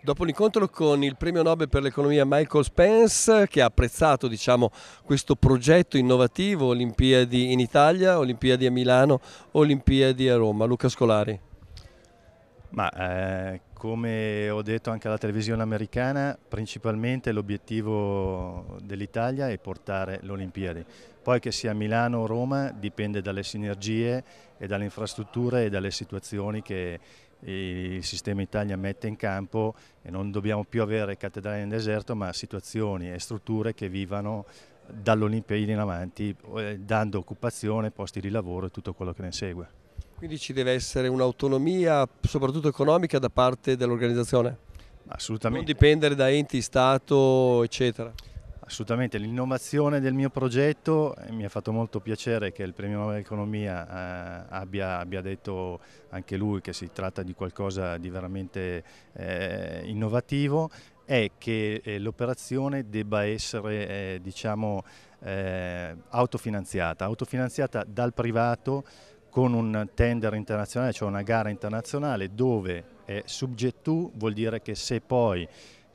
Dopo l'incontro con il premio Nobel per l'economia Michael Spence, che ha apprezzato diciamo, questo progetto innovativo, Olimpiadi in Italia, Olimpiadi a Milano, Olimpiadi a Roma. Luca Scolari. Ma eh, come ho detto anche alla televisione americana, principalmente l'obiettivo dell'Italia è portare l'Olimpiadi. Poi che sia Milano o Roma dipende dalle sinergie e dalle infrastrutture e dalle situazioni che, il sistema Italia mette in campo e non dobbiamo più avere cattedrali nel deserto ma situazioni e strutture che vivano dall'Olimpiade in avanti eh, dando occupazione, posti di lavoro e tutto quello che ne segue. Quindi ci deve essere un'autonomia soprattutto economica da parte dell'organizzazione? Assolutamente. Non dipendere da enti, Stato eccetera? Assolutamente, l'innovazione del mio progetto eh, mi ha fatto molto piacere che il Premio Nobel Economia eh, abbia, abbia, detto anche lui che si tratta di qualcosa di veramente eh, innovativo è che eh, l'operazione debba essere eh, diciamo, eh, autofinanziata, autofinanziata dal privato con un tender internazionale, cioè una gara internazionale dove è sub vuol dire che se poi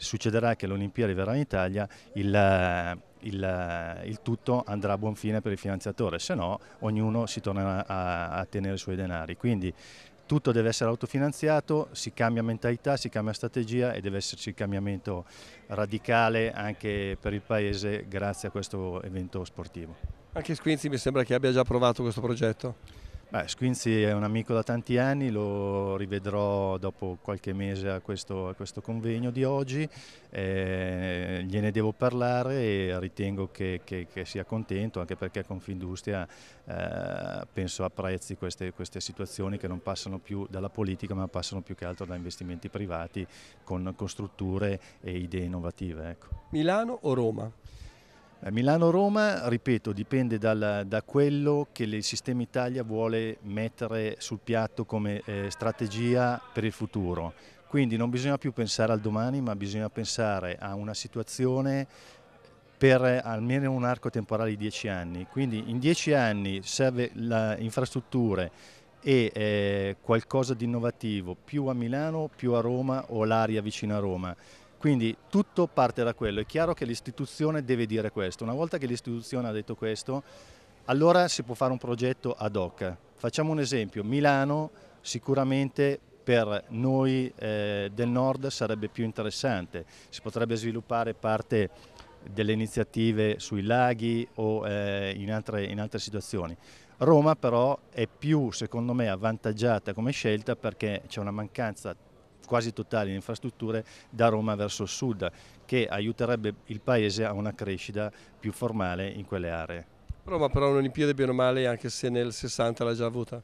succederà che l'Olimpia arriverà in Italia, il, eh, il, eh, il, tutto andrà a buon fine per il finanziatore, se no ognuno si tornerà a, a tenere i suoi denari. Quindi tutto deve essere autofinanziato, si cambia mentalità, si cambia strategia e deve esserci il cambiamento radicale anche per il Paese grazie a questo evento sportivo. Anche Squinzi mi sembra che abbia già provato questo progetto. Beh, Squinzi è un amico da tanti anni, lo rivedrò dopo qualche mese a questo, a questo convegno di oggi, eh, gliene devo parlare e ritengo che, che, che sia contento anche perché Confindustria eh, penso apprezzi queste, queste, situazioni che non passano più dalla politica ma passano più che altro da investimenti privati con, con strutture e idee innovative. Ecco. Milano o Roma? Eh, Milano-Roma, ripeto, dipende dal, da quello che il sistema Italia vuole mettere sul piatto come eh, strategia per il futuro. Quindi non bisogna più pensare al domani, ma bisogna pensare a una situazione per almeno un arco temporale di 10 anni. Quindi in 10 anni serve le infrastrutture e eh, qualcosa di innovativo più a Milano, più a Roma o l'area vicino a Roma. Quindi tutto parte da quello, è chiaro che l'istituzione deve dire questo, una volta che l'istituzione ha detto questo, allora si può fare un progetto ad hoc. Facciamo un esempio, Milano sicuramente per noi eh, del nord sarebbe più interessante, si potrebbe sviluppare parte delle iniziative sui laghi o eh, in, altre, in, altre, situazioni. Roma però è più, secondo me, avvantaggiata come scelta perché c'è una mancanza quasi totali in infrastrutture da Roma verso il sud, che aiuterebbe il Paese a una crescita più formale in quelle aree. Roma però un'Olimpiade bene o male, anche se nel 60 l'ha già avuta?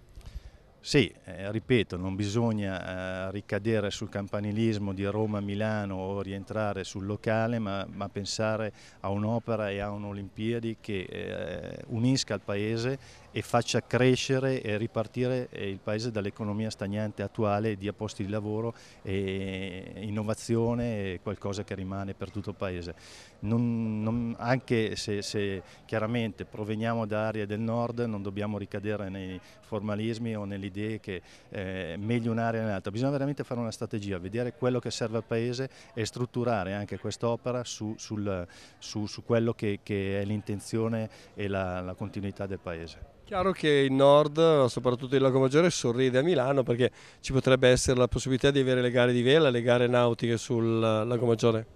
Sì, eh, ripeto, non bisogna eh, ricadere sul campanilismo di Roma-Milano o rientrare sul locale, ma, ma pensare a un'opera e a un'Olimpiadi che eh, unisca il Paese e faccia crescere e ripartire eh, il Paese dall'economia stagnante attuale di posti di lavoro e innovazione e qualcosa che rimane per tutto il Paese. Non, non, anche se, se, chiaramente proveniamo da aree del nord non dobbiamo ricadere nei formalismi o nelle idee che è eh, meglio un'area o un'altra, bisogna veramente fare una strategia, vedere quello che serve al Paese e strutturare anche quest'opera su, sul, su, su quello che, che è l'intenzione e la, la continuità del Paese. Chiaro che il nord, soprattutto il Lago Maggiore, sorride a Milano perché ci potrebbe essere la possibilità di avere le gare di vela, le gare nautiche sul eh, Lago Maggiore.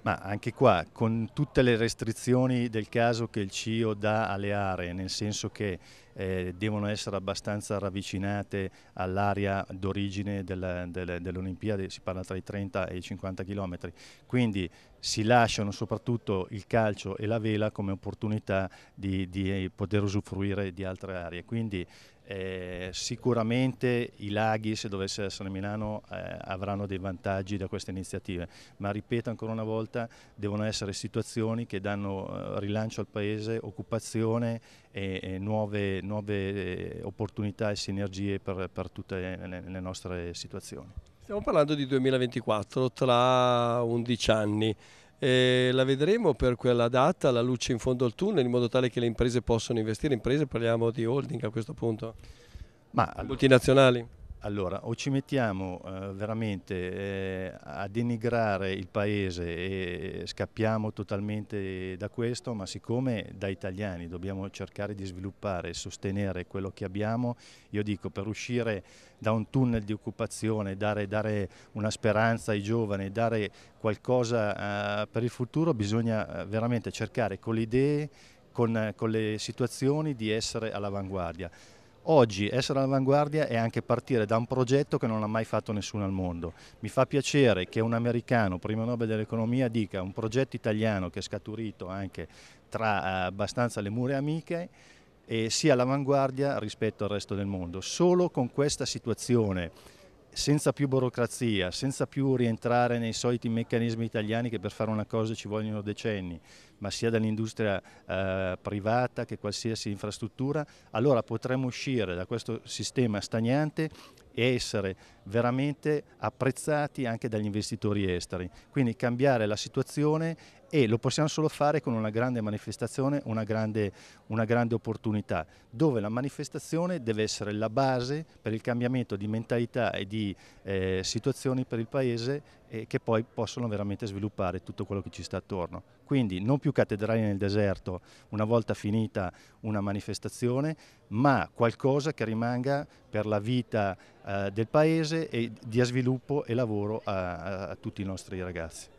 Ma anche qua, con tutte le restrizioni del caso che il CIO dà alle aree, nel senso che eh, devono essere abbastanza ravvicinate all'area d'origine dell'Olimpiade, dell si parla tra i 30 e i 50 km, quindi si lasciano soprattutto il calcio e la vela come opportunità di, di poter usufruire di altre aree. Quindi eh, sicuramente i laghi, se dovesse essere Milano, eh, avranno dei vantaggi da queste iniziative, ma ripeto ancora una volta, devono essere situazioni che danno eh, rilancio al Paese, occupazione e, e nuove, nuove eh, opportunità e sinergie per, per tutte le, le nostre situazioni. Stiamo parlando di 2024, tra 11 anni. E la vedremo per quella data, la luce in fondo al tunnel, in modo tale che le imprese possano investire. Imprese parliamo di holding a questo punto, Ma, multinazionali. Allora, o ci mettiamo eh, veramente eh, a denigrare il paese e scappiamo totalmente da questo, ma siccome da italiani dobbiamo cercare di sviluppare e sostenere quello che abbiamo, io dico per uscire da un tunnel di occupazione, dare, dare una speranza ai giovani, dare qualcosa eh, per il futuro, bisogna eh, veramente cercare con le idee, con, eh, con le situazioni di essere all'avanguardia. Oggi essere all'avanguardia è anche partire da un progetto che non ha mai fatto nessuno al mondo. Mi fa piacere che un americano, primo Nobel dell'economia, dica un progetto italiano che è scaturito anche tra eh, abbastanza le mura amiche e sia all'avanguardia rispetto al resto del mondo. Solo con questa situazione senza più burocrazia, senza più rientrare nei soliti meccanismi italiani che per fare una cosa ci vogliono decenni, ma sia dall'industria eh, privata che qualsiasi infrastruttura, allora potremmo uscire da questo sistema stagnante e essere veramente apprezzati anche dagli investitori esteri. Quindi cambiare la situazione e lo possiamo solo fare con una grande manifestazione, una grande, una grande opportunità, dove la manifestazione deve essere la base per il cambiamento di mentalità e di eh, situazioni per il Paese e che poi possono veramente sviluppare tutto quello che ci sta attorno. Quindi non più cattedrali nel deserto una volta finita una manifestazione, ma qualcosa che rimanga per la vita eh, del Paese, base e dia sviluppo e lavoro a, a tutti i nostri ragazzi.